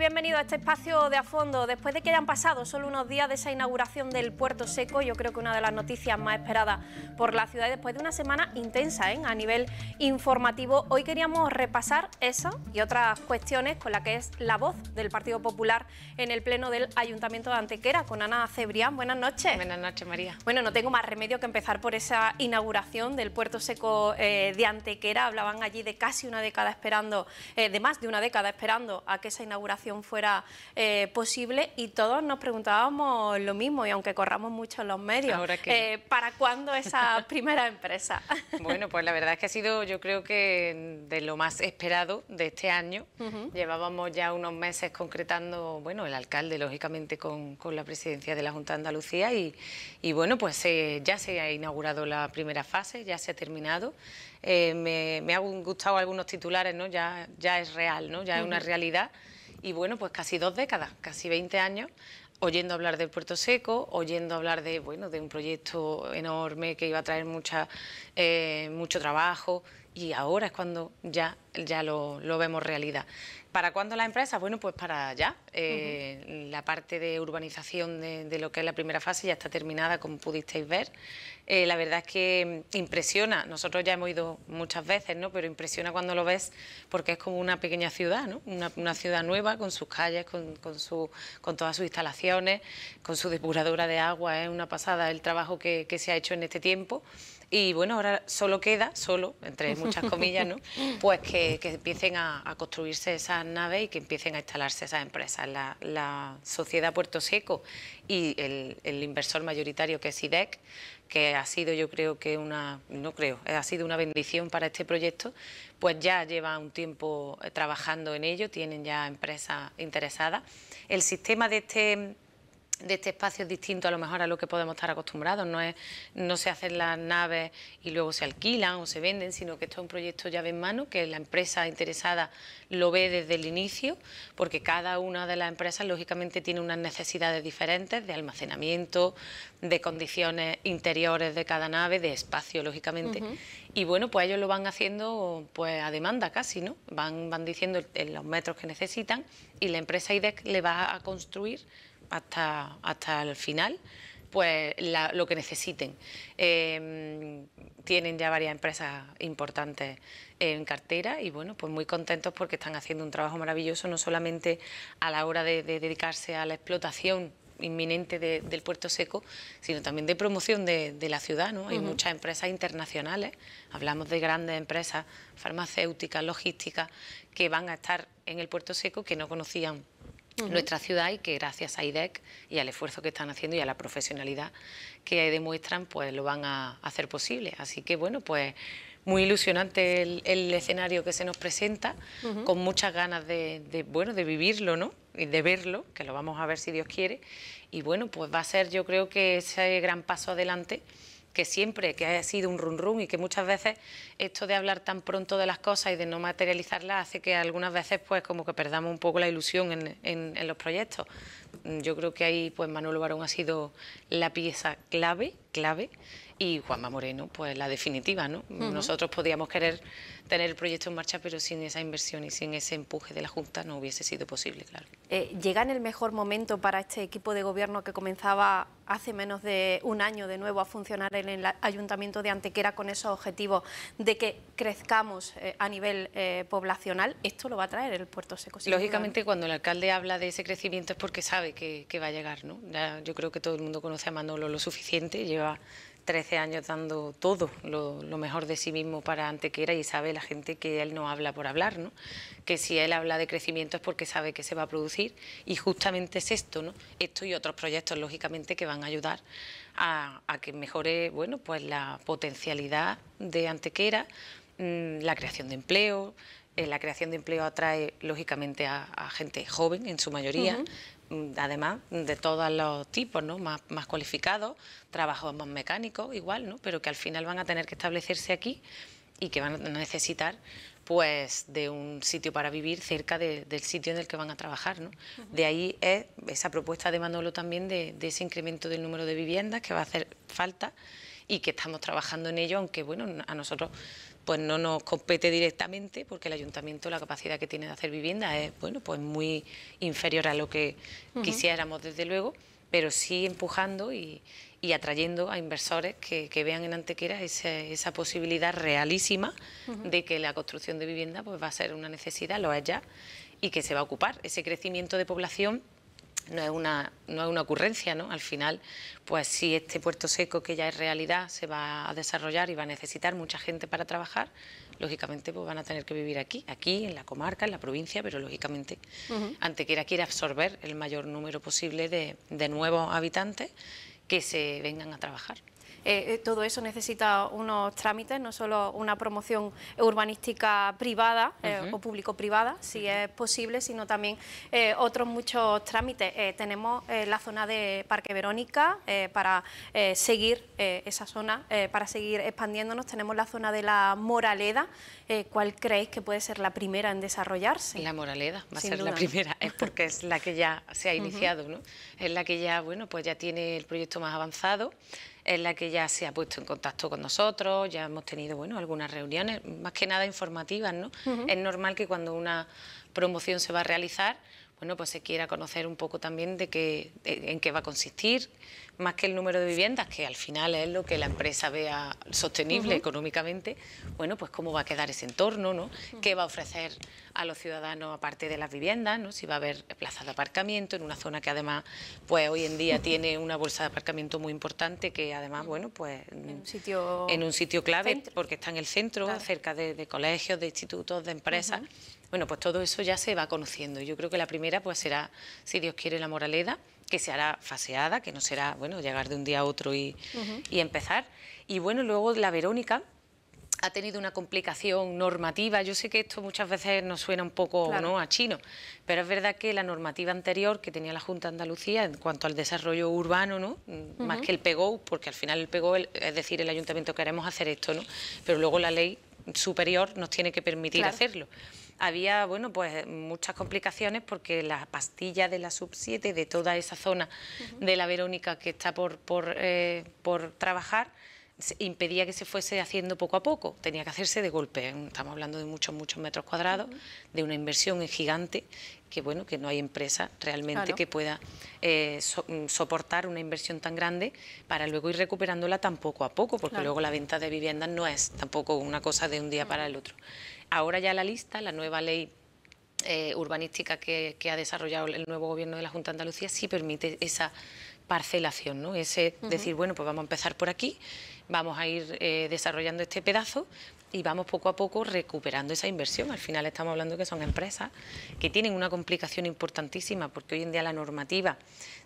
bienvenido a este espacio de a fondo. Después de que hayan pasado solo unos días de esa inauguración del puerto seco, yo creo que una de las noticias más esperadas por la ciudad, después de una semana intensa ¿eh? a nivel informativo, hoy queríamos repasar eso y otras cuestiones con la que es la voz del Partido Popular en el Pleno del Ayuntamiento de Antequera, con Ana Cebrián. Buenas noches. Buenas noches, María. Bueno, no tengo más remedio que empezar por esa inauguración del puerto seco eh, de Antequera. Hablaban allí de casi una década esperando, eh, de más de una década esperando a que esa inauguración fuera eh, posible y todos nos preguntábamos lo mismo y aunque corramos mucho en los medios, eh, ¿para cuándo esa primera empresa? bueno, pues la verdad es que ha sido yo creo que de lo más esperado de este año. Llevábamos ya unos meses concretando, bueno, el alcalde lógicamente con, con la presidencia de la Junta de Andalucía y, y bueno, pues ya se ha inaugurado la primera fase, ya se ha terminado. Eh, me, me, han gustado algunos titulares, ¿no? Ya, ya es real, ¿no? Ya es una realidad y bueno, pues casi dos décadas, casi 20 años, oyendo hablar del Puerto Seco, oyendo hablar de, bueno, de un proyecto enorme que iba a traer mucha, eh, mucho trabajo, y ahora es cuando ya, ya lo, lo, vemos realidad. ¿Para cuándo la empresa? Bueno, pues para ya. Eh, la parte de urbanización de, lo que es la primera fase ya está terminada, como pudisteis ver. Eh, la verdad es que impresiona, nosotros ya hemos ido muchas veces, ¿no? pero impresiona cuando lo ves porque es como una pequeña ciudad, ¿no? una, ciudad nueva con sus calles, con, con, su, con todas sus instalaciones, con su depuradora de agua, es ¿eh? una pasada el trabajo que se ha hecho en este tiempo y bueno, ahora solo queda, solo, entre muchas comillas, ¿no? pues que, empiecen a, construirse esas naves y que empiecen a instalarse esas empresas. La, sociedad Puerto Seco y el, el inversor mayoritario que es IDEC, que ha sido yo creo que una, no creo, ha sido una bendición para este proyecto, pues ya lleva un tiempo eh, trabajando en ello, tienen ya empresas interesadas. El sistema de este de este espacio es distinto a lo mejor a lo que podemos estar acostumbrados. No, es, no se hacen las naves y luego se alquilan o se venden, sino que esto es un proyecto llave en mano, que la empresa interesada lo ve desde el inicio, porque cada una de las empresas lógicamente tiene unas necesidades diferentes de almacenamiento, de condiciones interiores de cada nave, de espacio, lógicamente. Y bueno, pues ellos lo van haciendo pues a demanda casi, ¿no? Van, van diciendo los metros que necesitan y la empresa IDEC le va a construir hasta, hasta el final pues lo que necesiten. Em, tienen ya varias empresas importantes en cartera y bueno, pues muy contentos porque están haciendo un trabajo maravilloso, no solamente a la hora de, dedicarse a la explotación inminente del puerto seco, sino también de promoción de, la ciudad. ¿no? Hay muchas empresas internacionales, hablamos de grandes empresas farmacéuticas, logísticas, que van a estar en el puerto seco que no conocían nuestra ciudad y que gracias a IDEC y al esfuerzo que están haciendo y a la profesionalidad que demuestran, pues lo van a hacer posible. Así que bueno, pues muy ilusionante el, escenario que se nos presenta, con muchas ganas de, de, bueno, de vivirlo, ¿no? Y de verlo, que lo vamos a ver si Dios quiere. Y bueno, pues va a ser yo creo que ese gran paso adelante que siempre que ha sido un run run y que muchas veces esto de hablar tan pronto de las cosas y de no materializarlas hace que algunas veces pues como que perdamos un poco la ilusión en, los proyectos. Yo creo que ahí pues Manuel Barón ha sido la pieza clave, clave y Juanma Moreno, pues la definitiva, ¿no? Nosotros podíamos querer tener el proyecto en marcha, pero sin esa inversión y sin ese empuje de la Junta no hubiese sido posible, claro. Eh, ¿Llega en el mejor momento para este equipo de gobierno que comenzaba hace menos de un año de nuevo a funcionar en el Ayuntamiento de Antequera con esos objetivos de que crezcamos eh, a nivel eh, poblacional? ¿Esto lo va a traer el Puerto Seco? Lógicamente, cuando el alcalde habla de ese crecimiento es porque sabe que, va a llegar, ¿no? yo creo que todo el mundo conoce a Manolo lo suficiente, lleva 13 años dando todo lo, mejor de sí mismo para Antequera y sabe la gente que él no habla por hablar, ¿no? que si él habla de crecimiento es porque sabe que se va a producir y justamente es esto, ¿no? esto y otros proyectos lógicamente que van a ayudar a, que mejore bueno, pues la potencialidad de Antequera, mm, la creación de empleo, eh, la creación de empleo atrae lógicamente a, gente joven en su mayoría, Mm, además de todos los tipos, ¿no? Más, más cualificados, trabajos más mecánicos, igual, ¿no? Pero que al final van a tener que establecerse aquí y que van a necesitar pues de un sitio para vivir cerca del sitio en el que van a trabajar. De ahí es esa propuesta de Manolo también de, de, ese incremento del número de viviendas que va a hacer falta y que estamos trabajando en ello, aunque bueno, a nosotros pues no nos compete directamente porque el ayuntamiento la capacidad que tiene de hacer vivienda es bueno pues muy inferior a lo que quisiéramos desde luego pero sí empujando y, atrayendo a inversores que, vean en Antequera esa, posibilidad realísima de que la construcción de vivienda pues va a ser una necesidad, lo haya y que se va a ocupar. Ese crecimiento de población no es una, no es una ocurrencia, ¿no? Al final, pues si este puerto seco que ya es realidad se va a desarrollar y va a necesitar mucha gente para trabajar, lógicamente pues van a tener que vivir aquí, aquí, en la comarca, en la provincia, pero lógicamente ante que Antequera quiere absorber el mayor número posible de, de nuevos habitantes que se vengan a trabajar. Eh, eh, todo eso necesita unos trámites, no solo una promoción urbanística privada eh, o público-privada, si es posible, sino también otros muchos trámites. tenemos la zona de Parque Verónica para seguir esa zona, para seguir expandiéndonos. Tenemos la zona de la Moraleda. ¿Cuál creéis que puede ser la primera en desarrollarse? La Moraleda va a ser la primera, es porque es la que ya se ha iniciado, ¿no? Es la que ya, bueno, pues ya tiene el proyecto más avanzado en la que ya se ha puesto en contacto con nosotros, ya hemos tenido bueno, algunas reuniones, más que nada informativas. ¿no? Es normal que cuando una promoción se va a realizar, bueno, pues se quiera conocer un poco también de qué, en qué va a consistir, más que el número de viviendas, que al final es lo que la empresa vea sostenible económicamente, bueno, pues cómo va a quedar ese entorno, ¿no? ¿Qué va a ofrecer a los ciudadanos aparte de las viviendas, ¿no? Si va a haber plazas de aparcamiento en una zona que además, pues hoy en día tiene una bolsa de aparcamiento muy importante que además, bueno, pues... En un mm, sitio... En un sitio clave porque está en el centro, cerca de, de, colegios, de institutos, de empresas. Bueno, pues todo eso ya se va conociendo. Yo creo que la primera pues será, si Dios quiere, la moraleda, que se hará faseada, que no será, bueno, llegar de un día a otro y, empezar. Y bueno, luego la Verónica, ha tenido una complicación normativa. Yo sé que esto muchas veces nos suena un poco ¿no? a chino, pero es verdad que la normativa anterior que tenía la Junta de Andalucía en cuanto al desarrollo urbano, ¿no? más que el PEGO, porque al final el PEGO, es decir, el ayuntamiento queremos hacer esto, ¿no? pero luego la ley superior nos tiene que permitir hacerlo había bueno, pues, eh, muchas complicaciones porque la pastilla de la sub 7, de toda esa zona de la Verónica que está por, por, eh, trabajar, impedía que se fuese haciendo poco a poco, tenía que hacerse de golpe, ¿eh? estamos hablando de muchos, muchos metros cuadrados, de una inversión gigante, que bueno, que no hay empresa realmente que pueda mm, soportar una inversión tan grande para luego ir recuperándola tan poco a poco, porque luego la venta de viviendas no es tampoco una cosa de un día para el otro. Ahora ya la lista, la nueva ley eh, urbanística que, ha desarrollado el nuevo gobierno de la Junta de Andalucía, sí permite esa parcelación, ¿no? Ese decir, bueno, pues vamos a empezar por aquí, vamos a ir eh, desarrollando este pedazo y vamos poco a poco recuperando esa inversión. Al final estamos hablando que son empresas que tienen una complicación importantísima porque hoy en día la normativa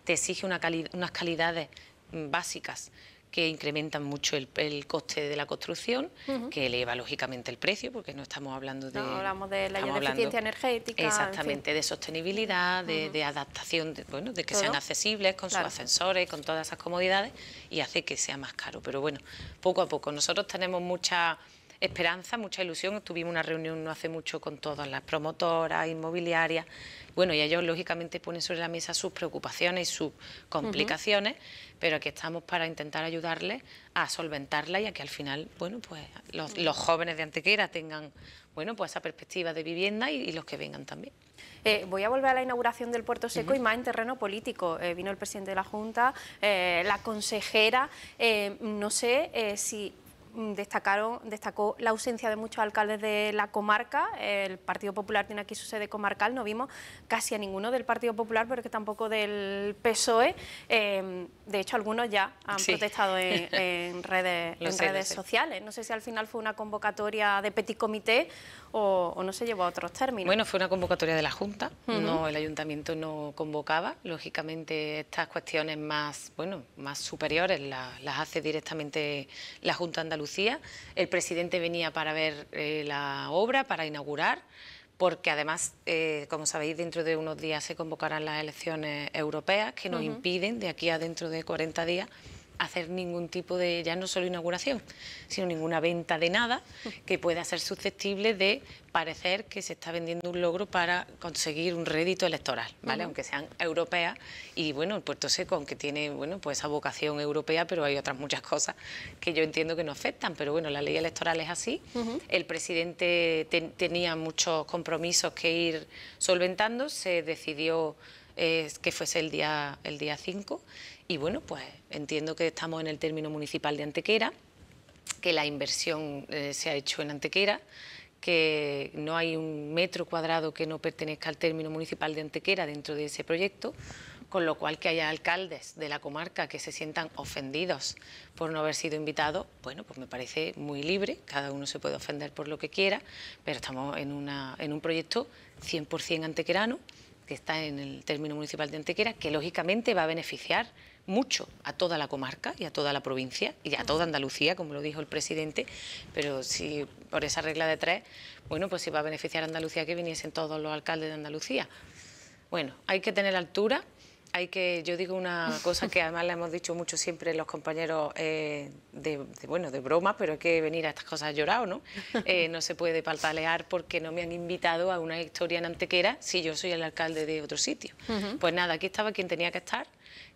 te exige una unas calidades mm, básicas que incrementan mucho el, coste de la construcción, que eleva lógicamente el precio, porque no estamos hablando de... de energética. Exactamente, de sostenibilidad, de, adaptación, de, bueno, de que sean accesibles con sus ascensores, con todas esas comodidades, y hace que sea más caro. Pero bueno, poco a poco. Nosotros tenemos mucha esperanza, mucha ilusión. Tuvimos una reunión no hace mucho con todas las promotoras, inmobiliarias. Bueno, y ellos lógicamente ponen sobre la mesa sus preocupaciones y sus complicaciones, pero aquí estamos para intentar ayudarles a solventarla y a que al final, bueno, pues los, jóvenes de Antequera tengan, bueno, pues esa perspectiva de vivienda y, los que vengan también. Eh, voy a volver a la inauguración del Puerto Seco y más en terreno político. Eh, vino el presidente de la Junta, eh, la consejera. no sé si Mm, destacaron, destacó la ausencia de muchos alcaldes de la comarca. El Partido Popular tiene aquí su sede comarcal, no vimos casi a ninguno del Partido Popular, pero que tampoco del PSOE. Em, de hecho, algunos ya han protestado en, redes, sociales. No sé si al final fue una convocatoria de petit comité o, no se llevó a otros términos. Bueno, fue una convocatoria de la Junta, no el ayuntamiento no convocaba. Lógicamente, estas cuestiones más, bueno, más superiores las, las hace directamente la Junta Andalucía el presidente venía para ver eh, la obra, para inaugurar, porque además, eh, como sabéis, dentro de unos días se convocarán las elecciones europeas que nos impiden, de aquí a dentro de 40 días, hacer ningún tipo de, ya no solo inauguración, sino ninguna venta de nada que pueda ser susceptible de parecer que se está vendiendo un logro para conseguir un rédito electoral, ¿vale? Aunque sean europeas y bueno, el Puerto Seco, aunque tiene, bueno, pues esa vocación europea, pero hay otras muchas cosas que yo entiendo que no afectan, pero bueno, la ley electoral es así. El presidente tenía muchos compromisos que ir solventando, se decidió que fuese el día, el día 5. Y bueno, pues entiendo que estamos en el término municipal de Antequera, que la inversión eh, se ha hecho en Antequera, que no hay un metro cuadrado que no pertenezca al término municipal de Antequera dentro de ese proyecto, con lo cual que haya alcaldes de la comarca que se sientan ofendidos por no haber sido invitados, bueno, pues me parece muy libre, cada uno se puede ofender por lo que quiera, pero estamos en, una, en un proyecto 100% antequerano, que está en el término municipal de Antequera, que lógicamente va a beneficiar mucho a toda la comarca y a toda la provincia y a toda Andalucía, como lo dijo el presidente, pero si por esa regla de tres, bueno, pues si va a beneficiar a Andalucía que viniesen todos los alcaldes de Andalucía. Bueno, hay que tener altura, hay que, yo digo una cosa que además la hemos dicho mucho siempre los compañeros eh, de, bueno, de broma, pero hay que venir a estas cosas llorado, ¿no? Eh, no se puede paltalear porque no me han invitado a una historia en Antequera si yo soy el alcalde de otro sitio. Pues nada, aquí estaba quien tenía que estar,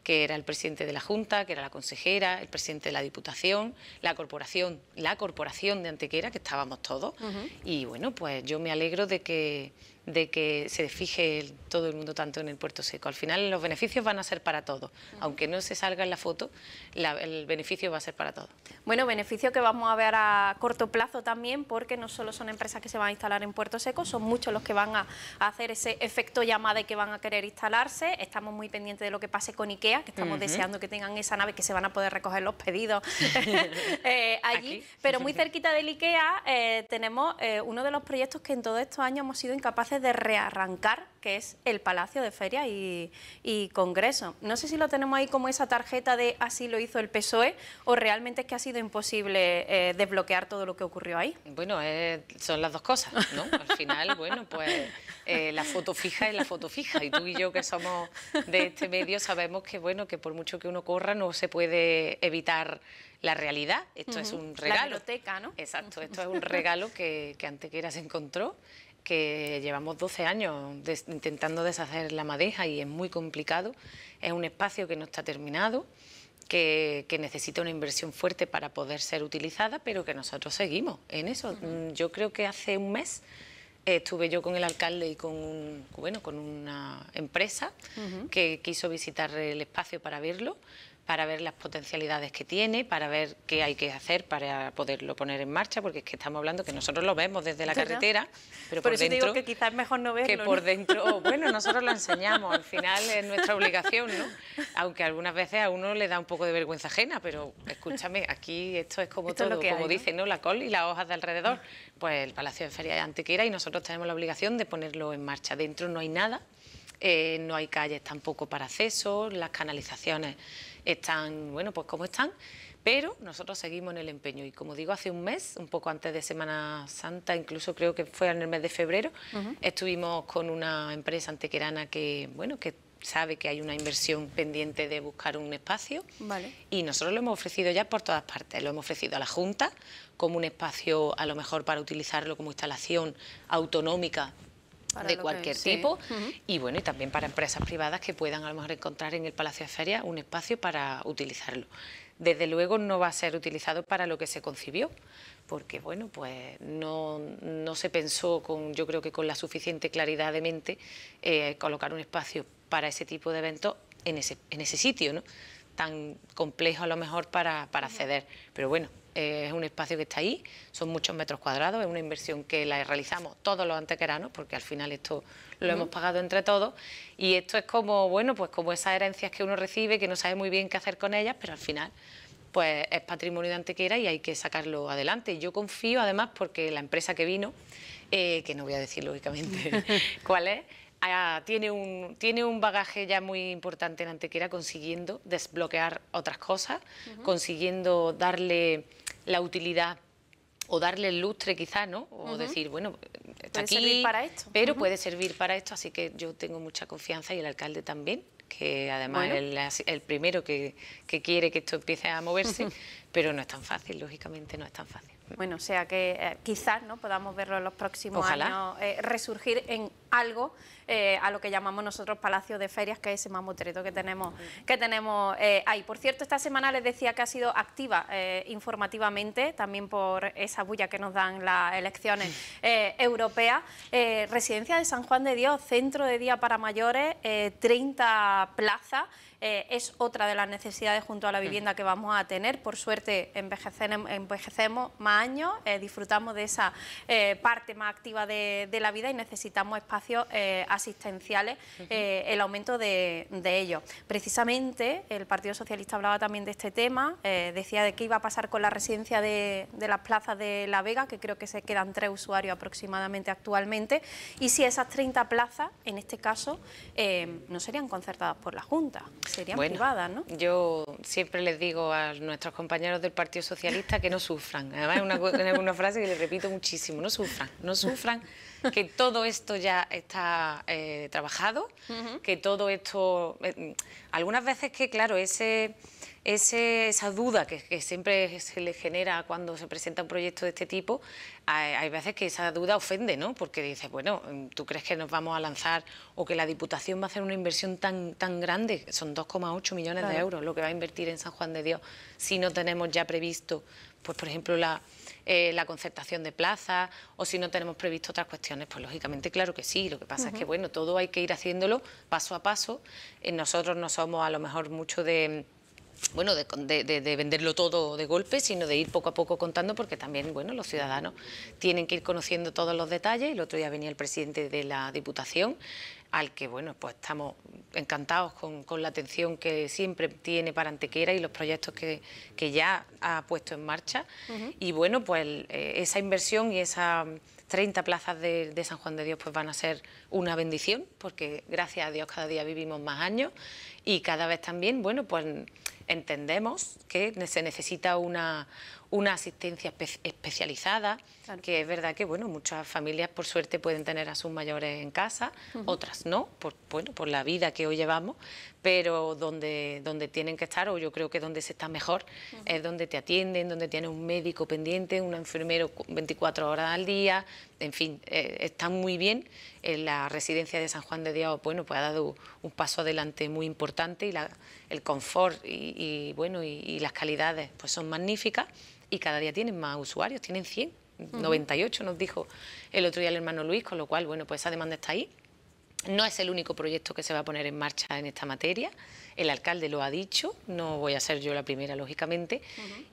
que era el presidente de la Junta, que era la consejera, el presidente de la Diputación, la corporación, la corporación de Antequera, que estábamos todos. Y bueno, pues yo me alegro de que de que se fije todo el mundo tanto en el puerto seco. Al final los beneficios van a ser para todos. Aunque no se salga en la foto, el beneficio va a ser para todos. Bueno, beneficio que vamos a ver a corto plazo también, porque no solo son empresas que se van a instalar en puerto seco, son muchos los que van a, hacer ese efecto llamada y que van a querer instalarse. Estamos muy pendientes de lo que pase con IKEA, que estamos deseando que tengan esa nave, que se van a poder recoger los pedidos eh, allí. Pero muy cerquita del IKEA eh, tenemos eh, uno de los proyectos que en todos estos años hemos sido incapaces de rearrancar, que es el Palacio de Feria y, Congreso. No sé si lo tenemos ahí como esa tarjeta de así lo hizo el PSOE o realmente es que ha sido imposible eh, desbloquear todo lo que ocurrió ahí. Bueno, eh, son las dos cosas, ¿no? Al final, bueno, pues eh, la foto fija es la foto fija y tú y yo que somos de este medio sabemos que, bueno, que por mucho que uno corra no se puede evitar la realidad. Esto es un regalo. La biblioteca, ¿no? Exacto, esto es un regalo que, que Antequera se encontró que llevamos 12 años intentando deshacer la madeja y es muy complicado. Es un espacio que no está terminado, que, necesita una inversión fuerte para poder ser utilizada, pero que nosotros seguimos en eso. Mm, yo creo que hace un mes estuve yo con el alcalde y con, bueno, con una empresa que quiso visitar el espacio para verlo para ver las potencialidades que tiene, para ver qué hay que hacer para poderlo poner en marcha, porque es que estamos hablando que nosotros lo vemos desde la carretera, pero por, dentro... que quizás mejor no verlo. Que por dentro, bueno, nosotros lo enseñamos, al final es nuestra obligación, ¿no? Aunque algunas veces a uno le da un poco de vergüenza ajena, pero escúchame, aquí esto es como todo, lo que como dicen, ¿no? La col y las hojas de alrededor, pues el Palacio de Feria de Antequera y nosotros tenemos la obligación de ponerlo en marcha. Dentro no hay nada, eh, no hay calles tampoco para acceso, las canalizaciones están, bueno, pues como están, pero nosotros seguimos en el empeño y como digo, hace un mes, un poco antes de Semana Santa, incluso creo que fue en el mes de febrero, estuvimos con una empresa antequerana que, bueno, que sabe que hay una inversión pendiente de buscar un espacio y nosotros lo hemos ofrecido ya por todas partes, lo hemos ofrecido a la Junta como un espacio a lo mejor para utilizarlo como instalación autonómica de cualquier tipo y bueno, y también para empresas privadas que puedan a lo mejor encontrar en el Palacio de Feria un espacio para utilizarlo. Desde luego no va a ser utilizado para lo que se concibió, porque bueno, pues no, se pensó con, yo creo que con la suficiente claridad de mente, eh, colocar un espacio para ese tipo de eventos en ese, en ese sitio, ¿no? tan complejo a lo mejor para, para acceder. Pero bueno, es un espacio que está ahí, son muchos metros cuadrados, es una inversión que la realizamos todos los antequeranos, porque al final esto lo hemos pagado entre todos, y esto es como, bueno, pues como esas herencias que uno recibe, que no sabe muy bien qué hacer con ellas, pero al final pues es patrimonio de Antequera y hay que sacarlo adelante. Yo confío además porque la empresa que vino, eh, que no voy a decir lógicamente cuál es, ah, tiene, un, tiene un bagaje ya muy importante en Antequera consiguiendo desbloquear otras cosas, consiguiendo darle la utilidad o darle el lustre quizá, ¿no? O decir, bueno, eh, está puede para esto. pero puede servir para esto, así que yo tengo mucha confianza y el alcalde también, que además es el, primero que, que quiere que esto empiece a moverse, pero no es tan fácil, lógicamente no es tan fácil. Bueno, o sea que eh, quizás ¿no? podamos verlo en los próximos años eh, resurgir en algo eh, a lo que llamamos nosotros Palacio de Ferias, que es ese mamotreto que tenemos, que tenemos ahí. Por cierto, esta semana les decía que ha sido activa informativamente, también por esa bulla que nos dan las elecciones europeas. Residencia de San Juan de Dios, centro de día para mayores, 30 plazas. es otra de las necesidades junto a la mm. vivienda que vamos a tener. Por suerte envejecemos más años, eh, disfrutamos de esa eh, parte más activa de, la vida y necesitamos espacios eh, asistenciales, el aumento de, de ellos. Precisamente el Partido Socialista hablaba también de este tema, decía de qué iba a pasar con la residencia de, las plazas de La Vega, que creo que se quedan tres usuarios aproximadamente actualmente, y si esas 30 plazas, en este caso, no serían concertadas por la Junta, serían privadas, ¿no? Yo siempre les digo a nuestros compañeros del Partido Socialista que no sufran, además una, una frase que le repito muchísimo, no sufran, no sufran, que todo esto ya está eh, trabajado, que todo esto... Eh, algunas veces que, claro, ese... esa duda que, siempre se le genera cuando se presenta un proyecto de este tipo, hay, veces que esa duda ofende, ¿no? Porque dices, bueno, ¿tú crees que nos vamos a lanzar o que la Diputación va a hacer una inversión tan, tan grande? Son 2,8 millones de euros lo que va a invertir en San Juan de Dios si no tenemos ya previsto pues por ejemplo la, eh, concertación de plazas o si no tenemos previsto otras cuestiones, pues lógicamente claro que sí, lo que pasa es que bueno, todo hay que ir haciéndolo paso a paso, eh, nosotros no somos a lo mejor mucho de bueno, de, de, venderlo todo de golpe, sino de ir poco a poco contando, porque también, bueno, los ciudadanos tienen que ir conociendo todos los detalles. El otro día venía el presidente de la Diputación al que bueno, pues estamos encantados con, la atención que siempre tiene para Antequera y los proyectos que, que ya ha puesto en marcha. Y bueno, pues eh, esa inversión y esas 30 plazas de, de, San Juan de Dios pues van a ser una bendición, porque gracias a Dios cada día vivimos más años y cada vez también, bueno, pues entendemos que se necesita una, una asistencia especializada, que es verdad que bueno, muchas familias por suerte pueden tener a sus mayores en casa, otras no, por, bueno, por la vida que hoy llevamos, pero donde, donde tienen que estar, o yo creo que donde se está mejor, es donde te atienden, donde tienes un médico pendiente, un enfermero 24 horas al día, en fin, eh, están muy bien. En la residencia de San Juan de Dios bueno, pues ha dado un paso adelante muy importante y el confort y, bueno, y, y las calidades pues son magníficas y cada día tienen más usuarios, tienen 100, 98 nos dijo el otro día el hermano Luis, con lo cual, bueno, pues esa demanda está ahí. No es el único proyecto que se va a poner en marcha en esta materia. El alcalde lo ha dicho, no voy a ser yo la primera, lógicamente,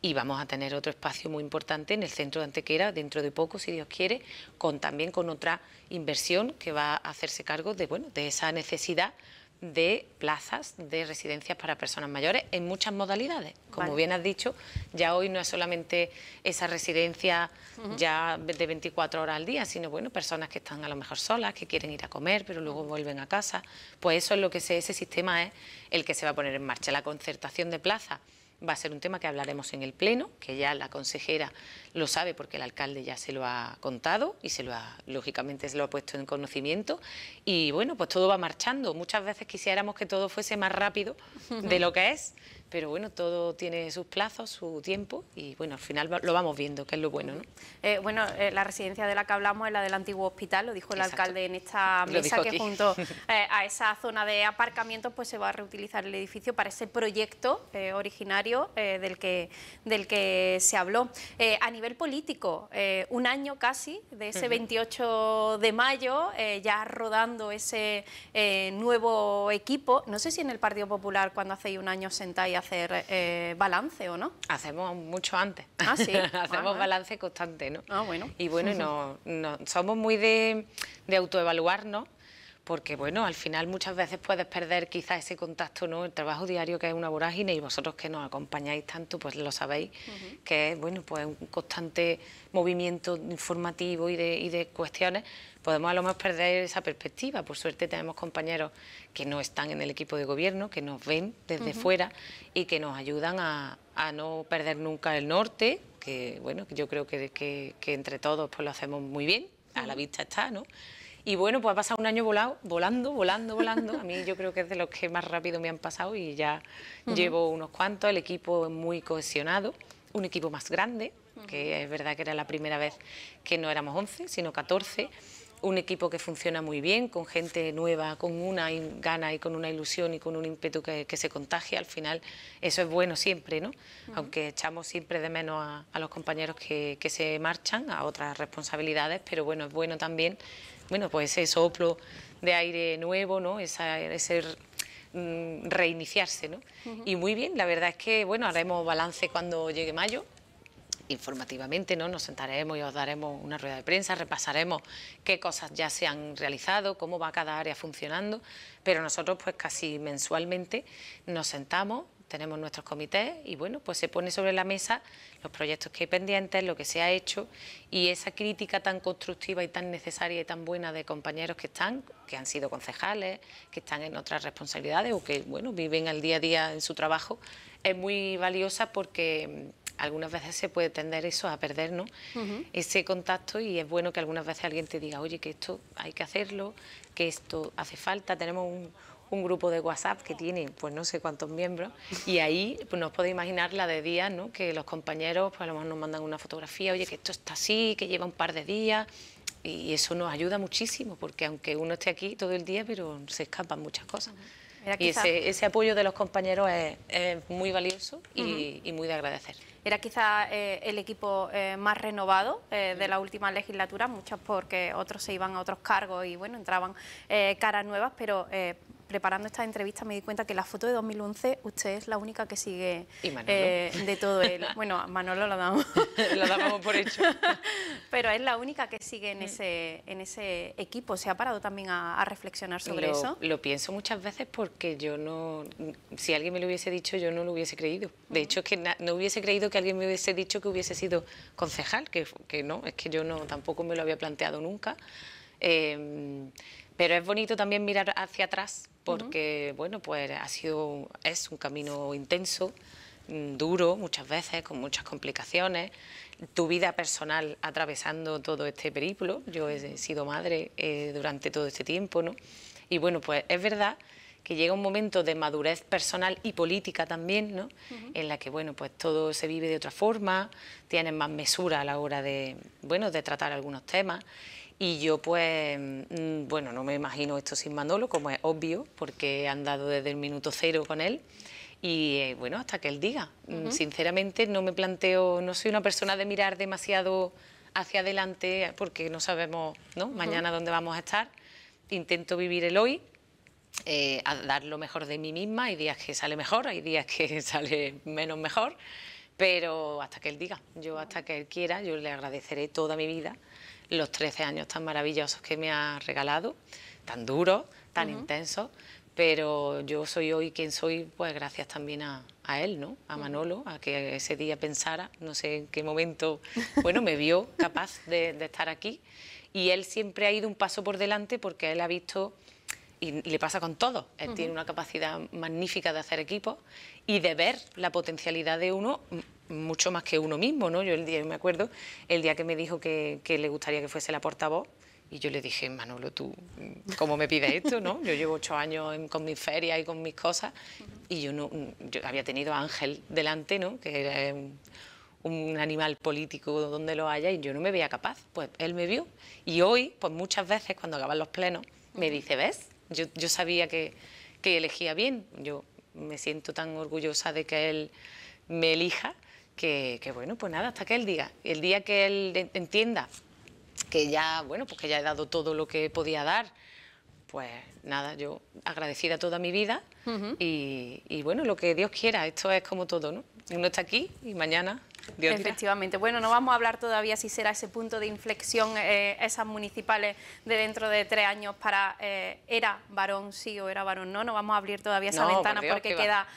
y vamos a tener otro espacio muy importante en el centro de Antequera dentro de poco, si Dios quiere, con también con otra inversión que va a hacerse cargo de, bueno, de esa necesidad de plazas de residencias para personas mayores en muchas modalidades. Como bien has dicho, ya hoy no es solamente esa residencia ya de 24 horas al día, sino bueno, personas que están a lo mejor solas, que quieren ir a comer, pero luego vuelven a casa. Pues eso es lo que ese sistema es el que se va a poner en marcha, la concertación de plazas va a ser un tema que hablaremos en el Pleno, que ya la consejera lo sabe porque el alcalde ya se lo ha contado y se lo ha, lógicamente se lo ha puesto en conocimiento. Y bueno, pues todo va marchando. Muchas veces quisiéramos que todo fuese más rápido de lo que es, pero bueno, todo tiene sus plazos, su tiempo y bueno, al final lo vamos viendo, que es lo bueno. ¿no? Eh, bueno, eh, la residencia de la que hablamos es la del antiguo hospital, lo dijo el alcalde en esta mesa que junto eh, a esa zona de aparcamientos pues se va a reutilizar el edificio para ese proyecto originario del, que, del que se habló. a nivel político, un año casi de ese 28 de mayo, ya rodando ese nuevo equipo, no sé si en el Partido Popular cuando hacéis un año sentáis hacer eh, balance o no? Hacemos mucho antes. Ah, ah Hacemos balance constante, ¿no? Ah, bueno. Y bueno, no, somos muy de, de autoevaluarnos porque bueno, al final muchas veces puedes perder quizás ese contacto, ¿no? El trabajo diario que es una vorágine y vosotros que nos acompañáis tanto, pues lo sabéis, que es bueno, pues un constante movimiento informativo y de, cuestiones, podemos a lo mejor perder esa perspectiva. Por suerte tenemos compañeros que no están en el equipo de gobierno, que nos ven desde fuera y que nos ayudan a, a no perder nunca el norte, que bueno, yo creo que, que entre todos pues lo hacemos muy bien, a la vista está, ¿no? Y bueno, pues ha pasado un año volado, volando, volando, volando. A mí yo creo que es de los que más rápido me han pasado y ya llevo unos cuantos. El equipo es muy cohesionado, un equipo más grande, que es verdad que era la primera vez que no éramos 11, sino 14 un equipo que funciona muy bien, con gente nueva, con una gana y con una ilusión y con un ímpetu que, se contagia. Al final, eso es bueno siempre, ¿no? Aunque echamos siempre de menos a, los compañeros que, que, se marchan a otras responsabilidades, pero bueno, es bueno también bueno, pues ese soplo de aire nuevo, ¿no? ese mm, reiniciarse, ¿no? Y muy bien, la verdad es que, bueno, haremos balance cuando llegue mayo, informativamente, ¿no? Nos sentaremos y os daremos una rueda de prensa, repasaremos qué cosas ya se han realizado, cómo va cada área funcionando, pero nosotros pues casi mensualmente nos sentamos, tenemos nuestros comités y bueno, pues se pone sobre la mesa los proyectos que hay pendientes, lo que se ha hecho y esa crítica tan constructiva y tan necesaria y tan buena de compañeros que están, que han sido concejales, que están en otras responsabilidades o que bueno, viven al día a día en su trabajo, es muy valiosa porque mm, algunas veces se puede tender eso a perder ese contacto y es bueno que algunas veces alguien te diga, oye, que esto hay que hacerlo, que esto hace falta, tenemos un, un grupo de WhatsApp que tiene pues no sé cuántos miembros y ahí pues, nos podéis imaginar la de días, ¿no? Que los compañeros pues a lo mejor nos mandan una fotografía, oye, que esto está así, que lleva un par de días y eso nos ayuda muchísimo porque aunque uno esté aquí todo el día, pero se escapan muchas cosas. y ese, apoyo de los compañeros es, muy valioso y, muy de agradecer. Era quizá eh, el equipo eh, más renovado eh, de la última legislatura, muchas porque otros se iban a otros cargos y bueno, entraban caras nuevas, pero preparando esta entrevista me di cuenta que la foto de 2011 usted es la única que sigue eh, de todo él. Bueno, Manolo lo damos. lo damos por hecho. Pero es la única que sigue en mm. ese, en ese equipo. ¿Se ha parado también a, reflexionar sobre eso? Lo pienso muchas veces porque yo no, si alguien me lo hubiese dicho, yo no lo hubiese creído. De hecho, que no hubiese creído que alguien me hubiese dicho que hubiese sido concejal, que, no, es que yo no tampoco me lo había planteado nunca. Eh, pero es bonito también mirar hacia atrás porque, bueno, pues ha sido, es un camino intenso, mm, duro muchas veces, con muchas complicaciones. Tu vida personal atravesando todo este periplo, yo he sido madre eh, durante todo este tiempo, ¿no? Y bueno, pues es verdad que llega un momento de madurez personal y política también, ¿no? En la que, bueno, pues todo se vive de otra forma, tienes más mesura a la hora de, bueno, de tratar algunos temas. Y yo pues, mm, bueno, no me imagino esto sin Manolo, como es obvio, porque he andado desde el minuto cero con él y eh, bueno, hasta que él diga. Mm, sinceramente no me planteo, no soy una persona de mirar demasiado hacia adelante porque no sabemos ¿no? mañana dónde vamos a estar. Intento vivir el hoy, eh, dar lo mejor de mí misma. Hay días que sale mejor, hay días que sale menos mejor, pero hasta que él diga, yo hasta que él quiera, yo le agradeceré toda mi vida los 13 años tan maravillosos que me ha regalado, tan duros, tan intensos, pero yo soy hoy quien soy, pues gracias también a, él, ¿no? A Manolo, a que ese día pensara, no sé en qué momento, bueno, me vio capaz de estar aquí. Y él siempre ha ido un paso por delante porque él ha visto y, le pasa con todo. Él eh, tiene una capacidad magnífica de hacer equipo y de ver la potencialidad de uno mucho más que uno mismo, ¿no? Yo el día, me acuerdo, el día que me dijo que, le gustaría que fuese la portavoz, y yo le dije, Manolo, tú, mm, ¿cómo me pides esto? ¿no? Yo llevo ocho años con mis ferias y con mis cosas. Y yo no mm, yo había tenido a Ángel delante, ¿no? que era un, un, animal político donde lo haya, y yo no me veía capaz. Pues él me vio. Y hoy, pues muchas veces, cuando acaban los plenos, me dice, ¿ves? Yo, yo sabía que, elegía bien. Yo me siento tan orgullosa de que él me elija que, bueno, pues nada, hasta que él diga. El día que él entienda que ya, bueno, pues que ya he dado todo lo que podía dar, pues nada, yo agradecida toda mi vida y, y bueno, lo que Dios quiera, esto es como todo, ¿no? Uno está aquí y mañana Efectivamente. Bueno, no vamos a hablar todavía si será ese punto de inflexión, eh, esas municipales de dentro de tres años para eh, era varón sí o era varón no. No vamos a abrir todavía esa ventana eh, porque, queda,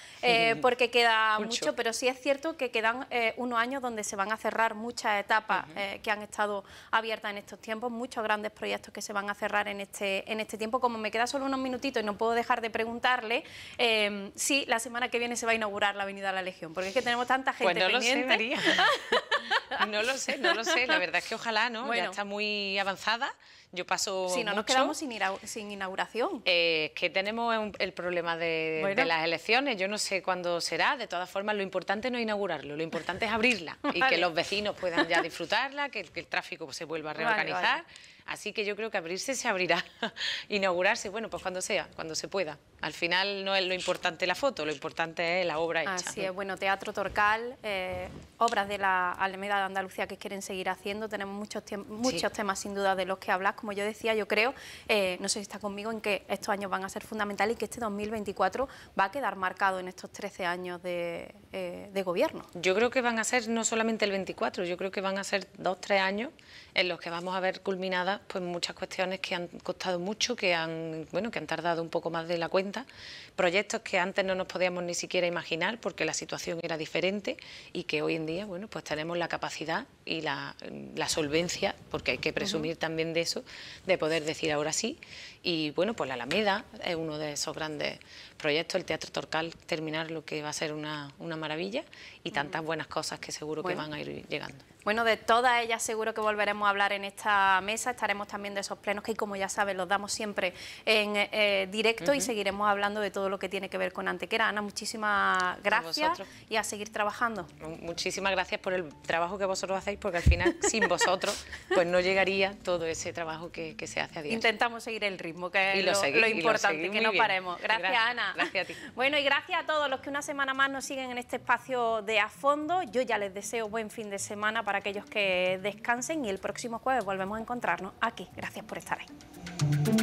porque queda mucho. pero sí es cierto que quedan unos años donde se van a cerrar muchas etapas que han estado abiertas en estos tiempos, muchos grandes proyectos que se van a cerrar en este, en este tiempo. Como me queda solo unos minutitos y no puedo dejar de preguntarle si la semana que viene se va a inaugurar la Avenida de la Legión, porque es que tenemos tanta gente pues pendiente. no lo sé, no lo sé. La verdad es que ojalá, ¿no? Ya está muy avanzada. Yo paso. Si no, nos quedamos sin, inauguración. Eh, que tenemos el problema de, las elecciones. Yo no sé cuándo será. De todas formas, lo importante no es inaugurarlo, lo importante es abrirla y que los vecinos puedan ya disfrutarla, que, el tráfico se vuelva a reorganizar. Así que yo creo que abrirse se abrirá, inaugurarse, bueno, pues cuando sea, cuando se pueda. Al final no es lo importante la foto, lo importante es la obra hecha. Así es, bueno, Teatro Torcal, eh, obras de la Alameda de Andalucía que quieren seguir haciendo, tenemos muchos, muchos temas sin duda de los que hablas, como yo decía, yo creo, eh, no sé si está conmigo, en que estos años van a ser fundamentales y que este 2024 va a quedar marcado en estos 13 años eh, de, gobierno. Yo creo que van a ser no solamente el 24, yo creo que van a ser dos, tres años en los que vamos a ver culminada pues muchas cuestiones que han costado mucho, que han, bueno, que han tardado un poco más de la cuenta, proyectos que antes no nos podíamos ni siquiera imaginar porque la situación era diferente y que hoy en día, bueno, pues tenemos la capacidad y la, solvencia, porque hay que presumir también de eso, de poder decir ahora sí y bueno, pues la Alameda es uno de esos grandes proyectos, el Teatro Torcal, terminar lo que va a ser una, maravilla y tantas buenas cosas que seguro que van a ir llegando. Bueno, de todas ellas seguro que volveremos a hablar en esta mesa, estaremos también de esos plenos que como ya saben los damos siempre en eh, directo y seguiremos hablando de todo lo que tiene que ver con Antequera. Ana, muchísimas gracias y a seguir trabajando. Muchísimas gracias por el trabajo que vosotros hacéis porque al final sin vosotros pues no llegaría todo ese trabajo que, se hace a día. Intentamos seguir el ritmo que lo, lo, importante, que no paremos. gracias, Ana. Gracias a ti. Bueno, y gracias a todos los que una semana más nos siguen en este espacio de A Fondo. Yo ya les deseo buen fin de semana para aquellos que descansen y el próximo jueves volvemos a encontrarnos aquí. Gracias por estar ahí.